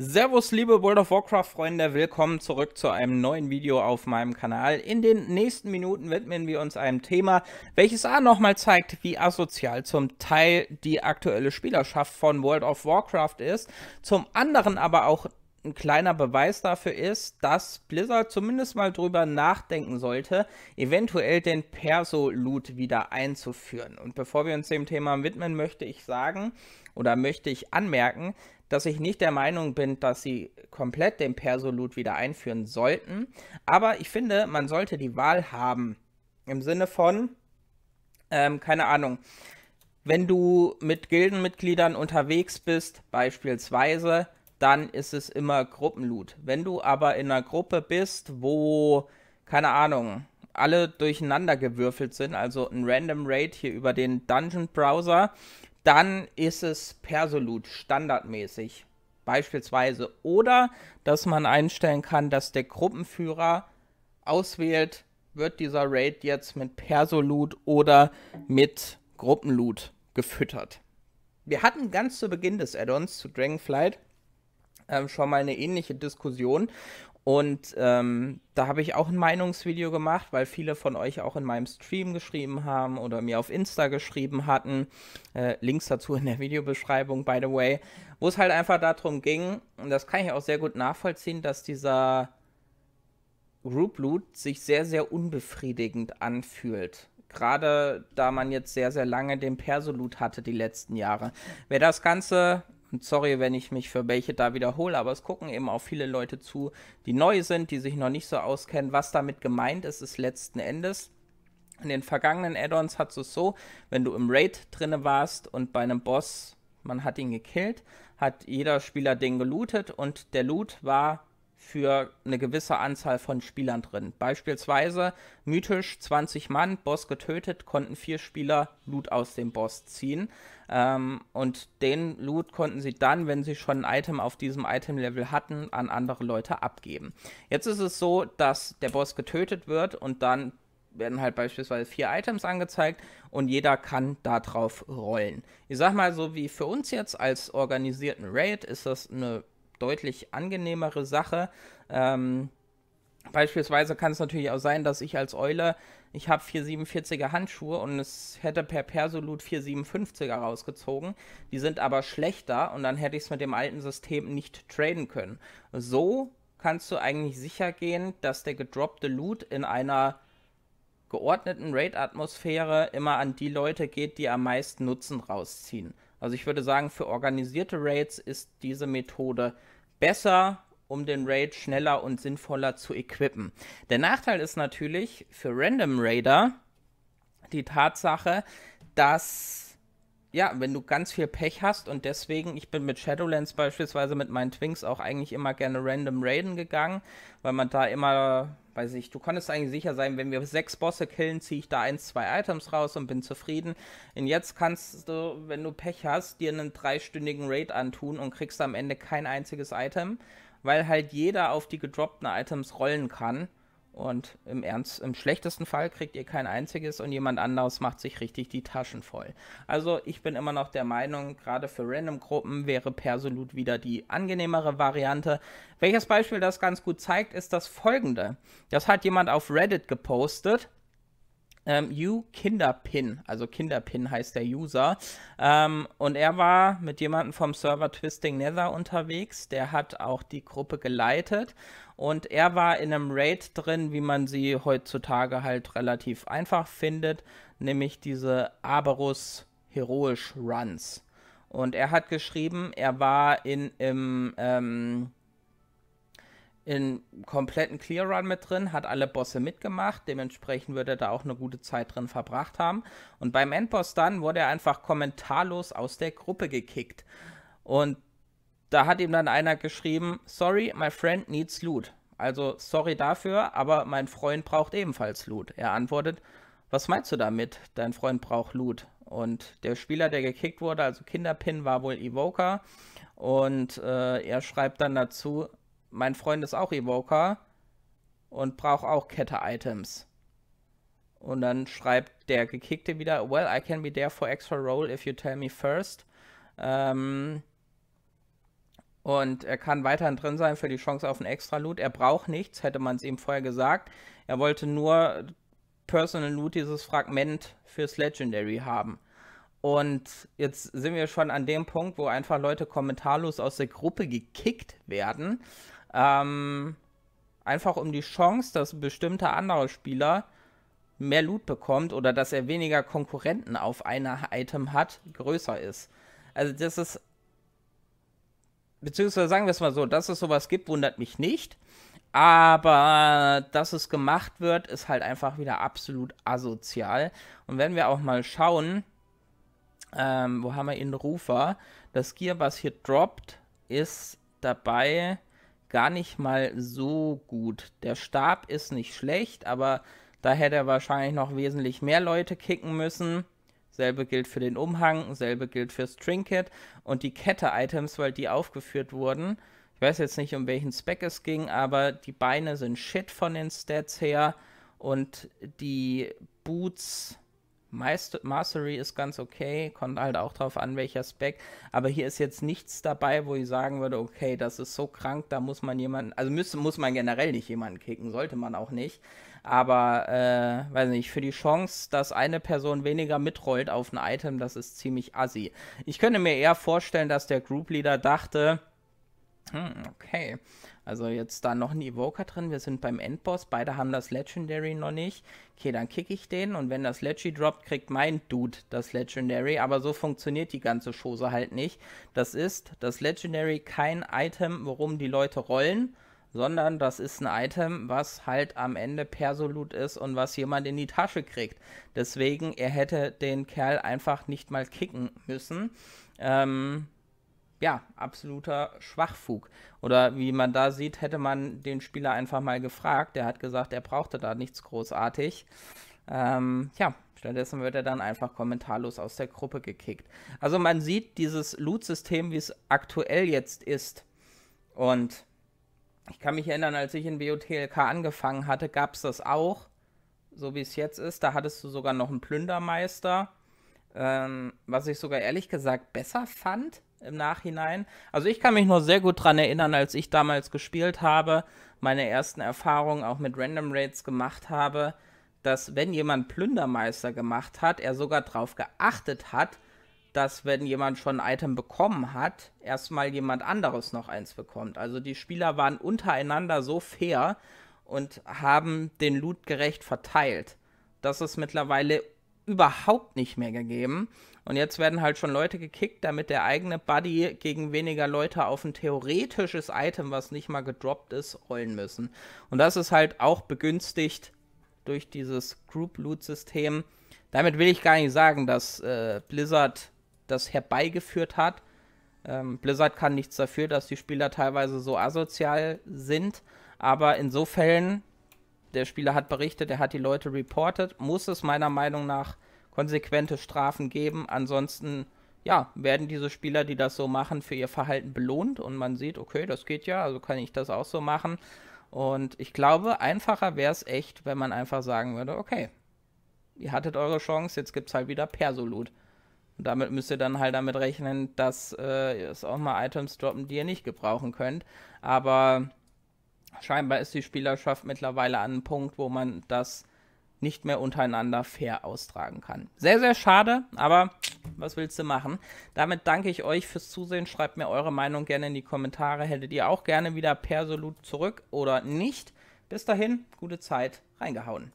Servus liebe World of Warcraft Freunde, willkommen zurück zu einem neuen Video auf meinem Kanal. In den nächsten Minuten widmen wir uns einem Thema, welches A nochmal zeigt, wie asozial zum Teil die aktuelle Spielerschaft von World of Warcraft ist, zum anderen aber auch ein kleiner Beweis dafür ist, dass Blizzard zumindest mal drüber nachdenken sollte, eventuell den Perso-Loot wieder einzuführen. Und bevor wir uns dem Thema widmen, möchte ich sagen oder möchte ich anmerken, dass ich nicht der Meinung bin, dass sie komplett den Perso-Loot wieder einführen sollten. Aber ich finde, man sollte die Wahl haben. Im Sinne von, ähm, keine Ahnung, wenn du mit Gildenmitgliedern unterwegs bist, beispielsweise, dann ist es immer Gruppenloot. Wenn du aber in einer Gruppe bist, wo, keine Ahnung, alle durcheinander gewürfelt sind, also ein Random Raid hier über den Dungeon Browser, dann ist es Persoloot standardmäßig beispielsweise oder dass man einstellen kann, dass der Gruppenführer auswählt, wird dieser Raid jetzt mit Persoloot oder mit Gruppenloot gefüttert. Wir hatten ganz zu Beginn des Addons zu Dragonflight ähm, schon mal eine ähnliche Diskussion. Und ähm, da habe ich auch ein Meinungsvideo gemacht, weil viele von euch auch in meinem Stream geschrieben haben oder mir auf Insta geschrieben hatten. Äh, Links dazu in der Videobeschreibung, by the way. Wo es halt einfach darum ging, und das kann ich auch sehr gut nachvollziehen, dass dieser Group Loot sich sehr, sehr unbefriedigend anfühlt. Gerade da man jetzt sehr, sehr lange den Perso-Loot hatte die letzten Jahre. Wer das Ganze und sorry, wenn ich mich für welche da wiederhole, aber es gucken eben auch viele Leute zu, die neu sind, die sich noch nicht so auskennen. Was damit gemeint ist, ist letzten Endes. In den vergangenen Add-ons hat es so, wenn du im Raid drinne warst und bei einem Boss, man hat ihn gekillt, hat jeder Spieler den gelootet und der Loot war für eine gewisse Anzahl von Spielern drin. Beispielsweise mythisch 20 Mann, Boss getötet, konnten vier Spieler Loot aus dem Boss ziehen. Ähm, und den Loot konnten sie dann, wenn sie schon ein Item auf diesem Item-Level hatten, an andere Leute abgeben. Jetzt ist es so, dass der Boss getötet wird und dann werden halt beispielsweise vier Items angezeigt und jeder kann da drauf rollen. Ich sag mal so, wie für uns jetzt als organisierten Raid ist das eine deutlich angenehmere Sache. Ähm, beispielsweise kann es natürlich auch sein, dass ich als Eule, ich habe 447er Handschuhe und es hätte per Persolut 457er rausgezogen. Die sind aber schlechter und dann hätte ich es mit dem alten System nicht traden können. So kannst du eigentlich sicher gehen, dass der gedroppte Loot in einer geordneten Raid-Atmosphäre immer an die Leute geht, die am meisten Nutzen rausziehen. Also ich würde sagen, für organisierte Raids ist diese Methode besser, um den Raid schneller und sinnvoller zu equippen. Der Nachteil ist natürlich für Random Raider die Tatsache, dass ja, wenn du ganz viel Pech hast und deswegen, ich bin mit Shadowlands beispielsweise mit meinen Twinks auch eigentlich immer gerne random raiden gegangen, weil man da immer, weiß ich, du konntest eigentlich sicher sein, wenn wir sechs Bosse killen, ziehe ich da eins, zwei Items raus und bin zufrieden. Und jetzt kannst du, wenn du Pech hast, dir einen dreistündigen Raid antun und kriegst am Ende kein einziges Item, weil halt jeder auf die gedroppten Items rollen kann und im Ernst, im schlechtesten Fall kriegt ihr kein einziges und jemand anderes macht sich richtig die Taschen voll. Also ich bin immer noch der Meinung, gerade für Random-Gruppen wäre Persolut wieder die angenehmere Variante. Welches Beispiel das ganz gut zeigt, ist das folgende. Das hat jemand auf Reddit gepostet ähm, You Kinderpin, also Kinderpin heißt der User. Ähm, und er war mit jemandem vom Server Twisting Nether unterwegs, der hat auch die Gruppe geleitet. Und er war in einem Raid drin, wie man sie heutzutage halt relativ einfach findet, nämlich diese Aberus Heroisch Runs. Und er hat geschrieben, er war in im ähm, in kompletten Clear Run mit drin, hat alle Bosse mitgemacht, dementsprechend wird er da auch eine gute Zeit drin verbracht haben. Und beim Endboss dann wurde er einfach kommentarlos aus der Gruppe gekickt. Und da hat ihm dann einer geschrieben, sorry, my friend needs loot. Also sorry dafür, aber mein Freund braucht ebenfalls Loot. Er antwortet, was meinst du damit? Dein Freund braucht Loot. Und der Spieler, der gekickt wurde, also Kinderpin, war wohl Evoker. Und äh, er schreibt dann dazu, mein Freund ist auch Evoker und braucht auch Kette-Items. Und dann schreibt der Gekickte wieder, well, I can be there for extra roll if you tell me first. Ähm, und er kann weiterhin drin sein für die Chance auf einen extra Loot. Er braucht nichts, hätte man es ihm vorher gesagt. Er wollte nur Personal Loot, dieses Fragment fürs Legendary haben. Und jetzt sind wir schon an dem Punkt, wo einfach Leute kommentarlos aus der Gruppe gekickt werden. Ähm, einfach um die Chance, dass bestimmter anderer Spieler mehr Loot bekommt oder dass er weniger Konkurrenten auf einer Item hat, größer ist. Also das ist, beziehungsweise sagen wir es mal so, dass es sowas gibt, wundert mich nicht. Aber dass es gemacht wird, ist halt einfach wieder absolut asozial. Und wenn wir auch mal schauen, ähm, wo haben wir ihn Rufer, das Gear, was hier droppt, ist dabei gar nicht mal so gut. Der Stab ist nicht schlecht, aber da hätte er wahrscheinlich noch wesentlich mehr Leute kicken müssen. Selbe gilt für den Umhang, selbe gilt fürs Trinket und die Kette-Items, weil die aufgeführt wurden. Ich weiß jetzt nicht, um welchen Speck es ging, aber die Beine sind shit von den Stats her und die Boots Mastery ist ganz okay, kommt halt auch drauf an, welcher Spec. Aber hier ist jetzt nichts dabei, wo ich sagen würde, okay, das ist so krank, da muss man jemanden, also müsste, muss man generell nicht jemanden kicken, sollte man auch nicht. Aber, äh, weiß nicht, für die Chance, dass eine Person weniger mitrollt auf ein Item, das ist ziemlich assi. Ich könnte mir eher vorstellen, dass der Group Leader dachte, hm, okay. Also jetzt da noch ein Evoker drin. Wir sind beim Endboss. Beide haben das Legendary noch nicht. Okay, dann kicke ich den. Und wenn das Leggy droppt, kriegt mein Dude das Legendary. Aber so funktioniert die ganze Chose halt nicht. Das ist das Legendary kein Item, worum die Leute rollen. Sondern das ist ein Item, was halt am Ende Persolut ist und was jemand in die Tasche kriegt. Deswegen, er hätte den Kerl einfach nicht mal kicken müssen. Ähm, ja, absoluter Schwachfug. Oder wie man da sieht, hätte man den Spieler einfach mal gefragt. Der hat gesagt, er brauchte da nichts großartig. Ähm, ja, stattdessen wird er dann einfach kommentarlos aus der Gruppe gekickt. Also man sieht dieses Loot-System, wie es aktuell jetzt ist. Und ich kann mich erinnern, als ich in BOTLK angefangen hatte, gab es das auch, so wie es jetzt ist. Da hattest du sogar noch einen Plündermeister, ähm, was ich sogar ehrlich gesagt besser fand im Nachhinein. Also ich kann mich nur sehr gut daran erinnern, als ich damals gespielt habe, meine ersten Erfahrungen auch mit Random Raids gemacht habe, dass wenn jemand Plündermeister gemacht hat, er sogar darauf geachtet hat, dass wenn jemand schon ein Item bekommen hat, erstmal jemand anderes noch eins bekommt. Also die Spieler waren untereinander so fair und haben den Loot gerecht verteilt. Das ist mittlerweile überhaupt nicht mehr gegeben. Und jetzt werden halt schon Leute gekickt, damit der eigene Buddy gegen weniger Leute auf ein theoretisches Item, was nicht mal gedroppt ist, rollen müssen. Und das ist halt auch begünstigt durch dieses Group-Loot-System. Damit will ich gar nicht sagen, dass äh, Blizzard das herbeigeführt hat. Ähm, Blizzard kann nichts dafür, dass die Spieler teilweise so asozial sind. Aber in so Fällen der Spieler hat berichtet, er hat die Leute reported, muss es meiner Meinung nach konsequente Strafen geben. Ansonsten, ja, werden diese Spieler, die das so machen, für ihr Verhalten belohnt und man sieht, okay, das geht ja, also kann ich das auch so machen. Und ich glaube, einfacher wäre es echt, wenn man einfach sagen würde, okay, ihr hattet eure Chance, jetzt gibt es halt wieder Persolut. Und damit müsst ihr dann halt damit rechnen, dass äh, es auch mal Items droppen, die ihr nicht gebrauchen könnt. Aber scheinbar ist die Spielerschaft mittlerweile an einem Punkt, wo man das nicht mehr untereinander fair austragen kann. Sehr, sehr schade, aber was willst du machen? Damit danke ich euch fürs Zusehen. Schreibt mir eure Meinung gerne in die Kommentare. Hättet ihr auch gerne wieder Persolut zurück oder nicht? Bis dahin, gute Zeit, reingehauen.